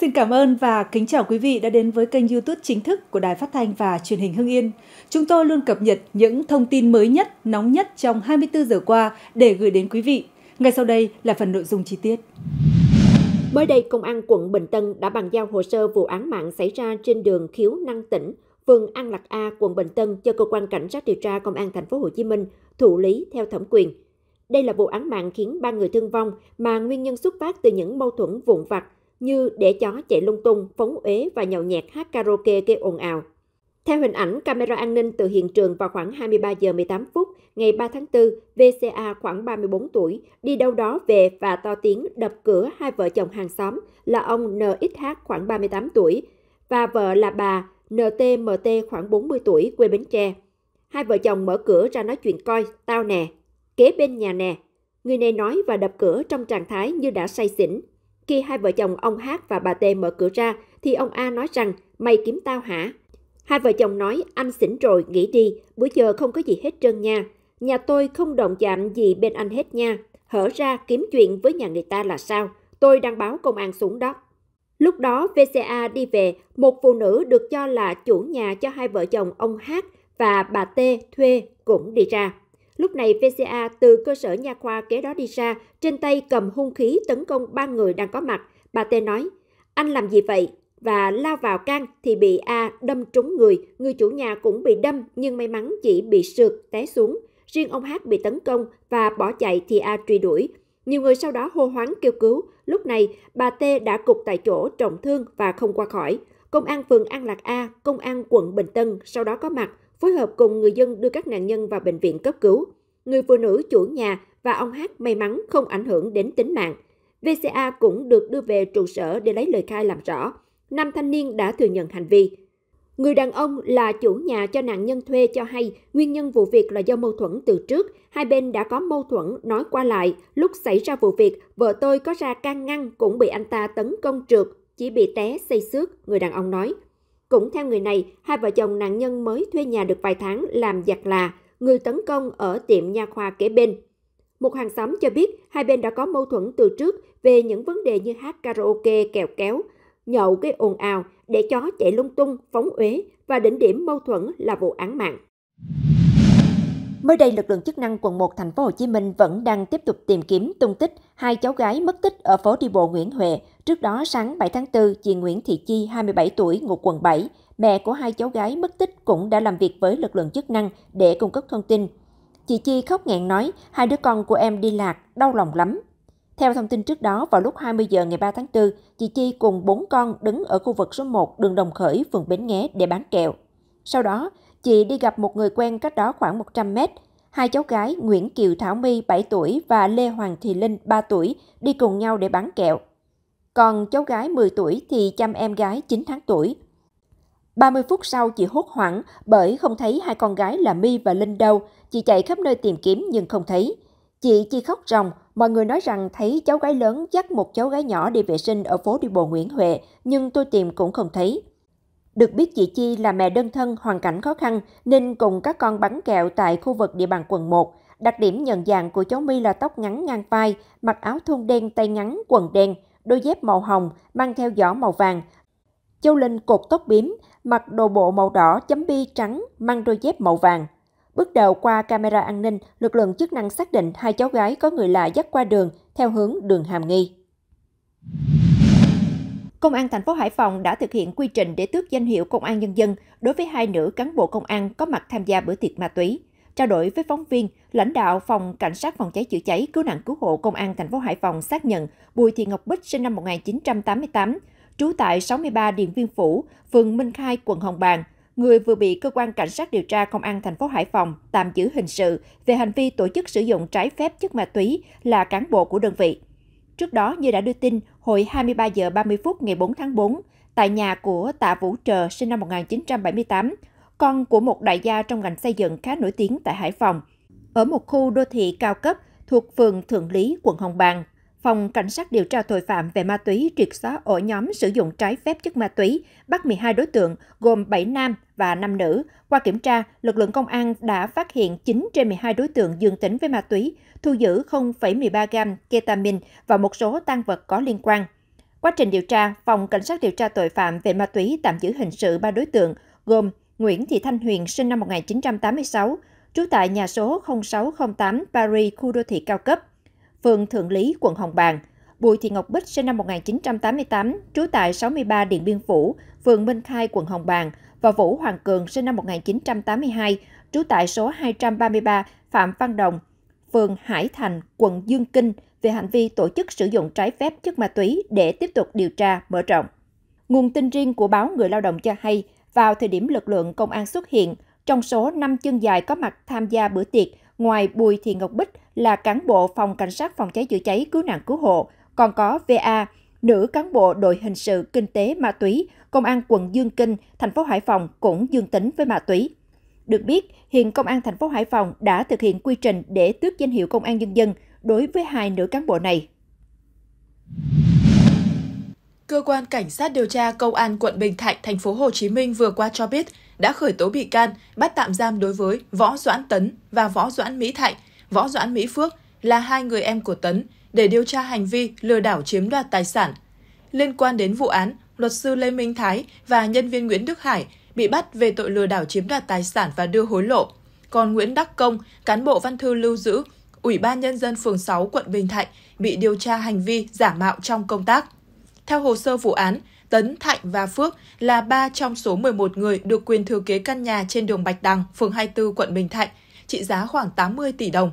Xin cảm ơn và kính chào quý vị đã đến với kênh YouTube chính thức của Đài Phát thanh và Truyền hình Hưng Yên. Chúng tôi luôn cập nhật những thông tin mới nhất, nóng nhất trong 24 giờ qua để gửi đến quý vị. Ngay sau đây là phần nội dung chi tiết. Mới đây, Công an quận Bình Tân đã bàn giao hồ sơ vụ án mạng xảy ra trên đường Khiếu Năng Tỉnh, phường An Lạc A, quận Bình Tân cho cơ quan cảnh sát điều tra Công an thành phố Hồ Chí Minh thụ lý theo thẩm quyền. Đây là vụ án mạng khiến ba người thương vong mà nguyên nhân xuất phát từ những mâu thuẫn vụn vặt như để chó chạy lung tung, phóng uế và nhậu nhẹt hát karaoke gây ồn ào. Theo hình ảnh camera an ninh từ hiện trường vào khoảng 23 giờ 18 phút ngày 3 tháng 4, VCA khoảng 34 tuổi đi đâu đó về và to tiếng đập cửa hai vợ chồng hàng xóm là ông NXH khoảng 38 tuổi và vợ là bà NTMT khoảng 40 tuổi quê Bến Tre. Hai vợ chồng mở cửa ra nói chuyện coi, tao nè, kế bên nhà nè. Người này nói và đập cửa trong trạng thái như đã say xỉn. Khi hai vợ chồng ông H và bà T mở cửa ra, thì ông A nói rằng, mày kiếm tao hả? Hai vợ chồng nói, anh xỉn rồi, nghỉ đi, bữa giờ không có gì hết trơn nha. Nhà tôi không động chạm gì bên anh hết nha. Hở ra kiếm chuyện với nhà người ta là sao? Tôi đang báo công an xuống đó. Lúc đó, VCA đi về, một phụ nữ được cho là chủ nhà cho hai vợ chồng ông H và bà T thuê cũng đi ra. Lúc này VCA từ cơ sở nha khoa kế đó đi ra, trên tay cầm hung khí tấn công ba người đang có mặt. Bà T nói, anh làm gì vậy? Và lao vào can thì bị A đâm trúng người, người chủ nhà cũng bị đâm nhưng may mắn chỉ bị sượt, té xuống. Riêng ông Hát bị tấn công và bỏ chạy thì A truy đuổi. Nhiều người sau đó hô hoáng kêu cứu. Lúc này, bà T đã cục tại chỗ trọng thương và không qua khỏi. Công an phường An Lạc A, công an quận Bình Tân sau đó có mặt, phối hợp cùng người dân đưa các nạn nhân vào bệnh viện cấp cứu. Người phụ nữ chủ nhà và ông Hát may mắn không ảnh hưởng đến tính mạng. VCA cũng được đưa về trụ sở để lấy lời khai làm rõ. năm thanh niên đã thừa nhận hành vi. Người đàn ông là chủ nhà cho nạn nhân thuê cho hay nguyên nhân vụ việc là do mâu thuẫn từ trước. Hai bên đã có mâu thuẫn nói qua lại. Lúc xảy ra vụ việc, vợ tôi có ra can ngăn cũng bị anh ta tấn công trượt, chỉ bị té xây xước, người đàn ông nói. Cũng theo người này, hai vợ chồng nạn nhân mới thuê nhà được vài tháng làm giặt là, người tấn công ở tiệm nha khoa kế bên. Một hàng xóm cho biết hai bên đã có mâu thuẫn từ trước về những vấn đề như hát karaoke kèo kéo, nhậu gây ồn ào, để chó chạy lung tung, phóng uế và đỉnh điểm mâu thuẫn là vụ án mạng. Mới đây, lực lượng chức năng quận 1 thành phố Hồ Chí Minh vẫn đang tiếp tục tìm kiếm tung tích hai cháu gái mất tích ở phố đi bộ Nguyễn Huệ. Trước đó, sáng 7 tháng 4, chị Nguyễn Thị Chi, 27 tuổi, ngụ quận 7, mẹ của hai cháu gái mất tích cũng đã làm việc với lực lượng chức năng để cung cấp thông tin. Chị Chi khóc nghẹn nói, hai đứa con của em đi lạc, đau lòng lắm. Theo thông tin trước đó, vào lúc 20 giờ ngày 3 tháng 4, chị Chi cùng bốn con đứng ở khu vực số 1 đường Đồng Khởi, phường Bến Nghé để bán kẹo. Sau đó, Chị đi gặp một người quen cách đó khoảng 100 mét. Hai cháu gái Nguyễn Kiều Thảo My 7 tuổi và Lê Hoàng Thị Linh 3 tuổi đi cùng nhau để bán kẹo. Còn cháu gái 10 tuổi thì chăm em gái 9 tháng tuổi. 30 phút sau chị hốt hoảng bởi không thấy hai con gái là My và Linh đâu. Chị chạy khắp nơi tìm kiếm nhưng không thấy. Chị chi khóc ròng, mọi người nói rằng thấy cháu gái lớn dắt một cháu gái nhỏ đi vệ sinh ở phố đi bộ Nguyễn Huệ, nhưng tôi tìm cũng không thấy. Được biết chị Chi là mẹ đơn thân hoàn cảnh khó khăn nên cùng các con bắn kẹo tại khu vực địa bàn quận 1. Đặc điểm nhận dạng của cháu My là tóc ngắn ngang vai, mặc áo thun đen tay ngắn, quần đen, đôi dép màu hồng, mang theo giỏ màu vàng. Châu Linh cột tóc bím, mặc đồ bộ màu đỏ chấm bi trắng, mang đôi dép màu vàng. Bước đầu qua camera an ninh, lực lượng chức năng xác định hai cháu gái có người lạ dắt qua đường theo hướng đường Hàm Nghi. Công an thành phố Hải Phòng đã thực hiện quy trình để tước danh hiệu Công an Nhân dân đối với hai nữ cán bộ công an có mặt tham gia bữa tiệc ma túy. Trao đổi với phóng viên, lãnh đạo phòng cảnh sát phòng cháy chữa cháy cứu nạn cứu hộ công an thành phố Hải Phòng xác nhận Bùi Thị Ngọc Bích sinh năm 1988, trú tại 63 Điện Viên Phủ, phường Minh Khai, quận Hồng Bàng, người vừa bị cơ quan cảnh sát điều tra công an thành phố Hải Phòng tạm giữ hình sự về hành vi tổ chức sử dụng trái phép chất ma túy là cán bộ của đơn vị. Trước đó, như đã đưa tin, hồi 23 giờ 30 phút ngày 4 tháng 4, tại nhà của Tạ Vũ Trờ sinh năm 1978, con của một đại gia trong ngành xây dựng khá nổi tiếng tại Hải Phòng, ở một khu đô thị cao cấp thuộc phường Thượng Lý, quận Hồng Bàng. Phòng Cảnh sát điều tra tội phạm về ma túy triệt xóa ổ nhóm sử dụng trái phép chất ma túy, bắt 12 đối tượng gồm 7 nam và 5 nữ. Qua kiểm tra, lực lượng công an đã phát hiện 9 trên 12 đối tượng dương tính với ma túy, thu giữ 0,13 gam ketamine và một số tăng vật có liên quan. Quá trình điều tra, Phòng Cảnh sát điều tra tội phạm về ma túy tạm giữ hình sự 3 đối tượng gồm Nguyễn Thị Thanh Huyền sinh năm 1986, trú tại nhà số 0608 Paris, khu đô thị cao cấp, phường Thượng Lý, quận Hồng Bàng. Bùi Thị Ngọc Bích sinh năm 1988, trú tại 63 Điện Biên Phủ, phường Minh Khai, quận Hồng Bàng và Vũ Hoàng Cường sinh năm 1982, trú tại số 233 Phạm Văn Đồng, phường Hải Thành, quận Dương Kinh về hành vi tổ chức sử dụng trái phép chất ma túy để tiếp tục điều tra mở rộng. Nguồn tin riêng của báo Người Lao động cho hay, vào thời điểm lực lượng công an xuất hiện, trong số 5 chân dài có mặt tham gia bữa tiệc, Ngoài Bùi Thị Ngọc Bích là cán bộ phòng cảnh sát phòng cháy chữa cháy cứu nạn cứu hộ, còn có VA, nữ cán bộ đội hình sự kinh tế ma túy, công an quận Dương Kinh, thành phố Hải Phòng cũng dương tính với ma túy. Được biết, hiện công an thành phố Hải Phòng đã thực hiện quy trình để tước danh hiệu công an nhân dân đối với hai nữ cán bộ này. Cơ quan cảnh sát điều tra công an quận Bình Thạnh, thành phố Hồ Chí Minh vừa qua cho biết, đã khởi tố bị can, bắt tạm giam đối với Võ Doãn Tấn và Võ Doãn Mỹ Thạnh, Võ Doãn Mỹ Phước là hai người em của Tấn để điều tra hành vi lừa đảo chiếm đoạt tài sản. Liên quan đến vụ án, luật sư Lê Minh Thái và nhân viên Nguyễn Đức Hải bị bắt về tội lừa đảo chiếm đoạt tài sản và đưa hối lộ. Còn Nguyễn Đắc Công, cán bộ văn thư lưu giữ, Ủy ban Nhân dân phường 6 quận Bình Thạnh bị điều tra hành vi giả mạo trong công tác. Theo hồ sơ vụ án, Tấn, Thạnh và Phước là ba trong số 11 người được quyền thừa kế căn nhà trên đường Bạch Đằng, phường 24, quận Bình Thạnh, trị giá khoảng 80 tỷ đồng.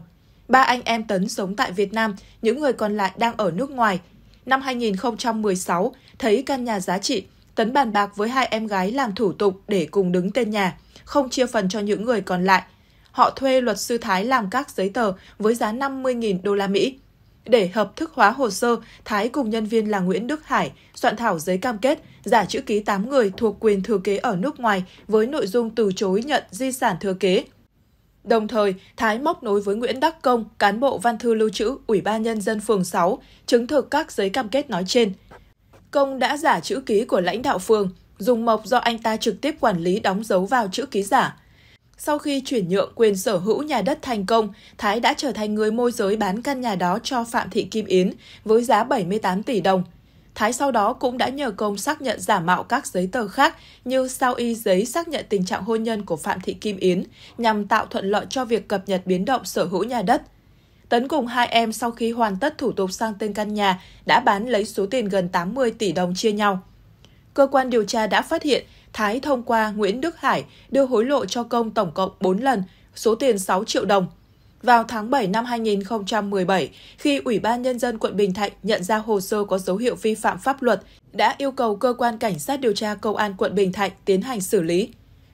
Ba anh em Tấn sống tại Việt Nam, những người còn lại đang ở nước ngoài. Năm 2016, thấy căn nhà giá trị, Tấn bàn bạc với hai em gái làm thủ tục để cùng đứng tên nhà, không chia phần cho những người còn lại. Họ thuê luật sư Thái làm các giấy tờ với giá 50.000 đô la Mỹ để hợp thức hóa hồ sơ, Thái cùng nhân viên là Nguyễn Đức Hải soạn thảo giấy cam kết giả chữ ký 8 người thuộc quyền thừa kế ở nước ngoài với nội dung từ chối nhận di sản thừa kế. Đồng thời, Thái móc nối với Nguyễn Đắc Công, cán bộ văn thư lưu trữ Ủy ban Nhân dân phường 6, chứng thực các giấy cam kết nói trên. Công đã giả chữ ký của lãnh đạo phường, dùng mộc do anh ta trực tiếp quản lý đóng dấu vào chữ ký giả. Sau khi chuyển nhượng quyền sở hữu nhà đất thành công, Thái đã trở thành người môi giới bán căn nhà đó cho Phạm Thị Kim Yến với giá 78 tỷ đồng. Thái sau đó cũng đã nhờ công xác nhận giả mạo các giấy tờ khác như sao y giấy xác nhận tình trạng hôn nhân của Phạm Thị Kim Yến nhằm tạo thuận lợi cho việc cập nhật biến động sở hữu nhà đất. Tấn cùng hai em sau khi hoàn tất thủ tục sang tên căn nhà đã bán lấy số tiền gần 80 tỷ đồng chia nhau. Cơ quan điều tra đã phát hiện Thái thông qua Nguyễn Đức Hải đưa hối lộ cho công tổng cộng 4 lần, số tiền 6 triệu đồng. Vào tháng 7 năm 2017, khi Ủy ban Nhân dân quận Bình Thạnh nhận ra hồ sơ có dấu hiệu vi phạm pháp luật, đã yêu cầu cơ quan cảnh sát điều tra Công an quận Bình Thạnh tiến hành xử lý.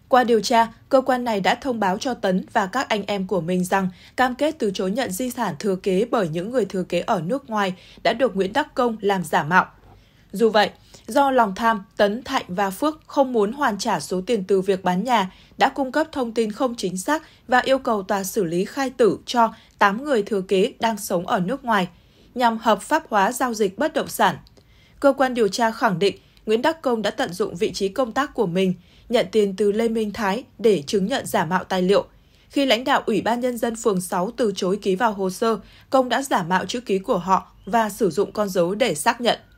Qua điều tra, cơ quan này đã thông báo cho Tấn và các anh em của mình rằng cam kết từ chối nhận di sản thừa kế bởi những người thừa kế ở nước ngoài đã được Nguyễn Đắc Công làm giả mạo. Dù vậy, do lòng tham, Tấn, Thạnh và Phước không muốn hoàn trả số tiền từ việc bán nhà, đã cung cấp thông tin không chính xác và yêu cầu tòa xử lý khai tử cho 8 người thừa kế đang sống ở nước ngoài, nhằm hợp pháp hóa giao dịch bất động sản. Cơ quan điều tra khẳng định Nguyễn Đắc Công đã tận dụng vị trí công tác của mình, nhận tiền từ Lê Minh Thái để chứng nhận giả mạo tài liệu. Khi lãnh đạo Ủy ban Nhân dân phường 6 từ chối ký vào hồ sơ, Công đã giả mạo chữ ký của họ và sử dụng con dấu để xác nhận.